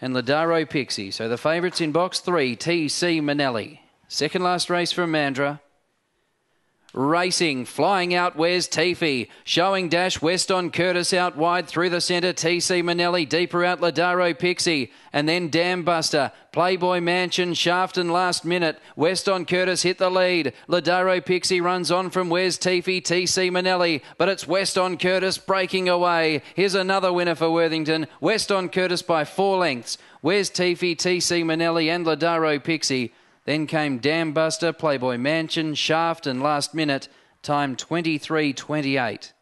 and Ladaro Pixie. So the favourites in box three, TC Manelli. Second last race from Mandra. Racing, flying out, where's Tifi? Showing dash, West on Curtis out wide through the centre. TC Manelli, deeper out, Ladaro Pixie, and then Dambuster. Playboy Mansion, Shafton last minute. West on Curtis hit the lead. Ladaro Pixie runs on from where's Tifi, TC Manelli, but it's West on Curtis breaking away. Here's another winner for Worthington. West on Curtis by four lengths. Where's Tifi, TC Manelli, and Ladaro Pixie. Then came Dambuster, Playboy Mansion, Shaft, and last minute, time 23 28.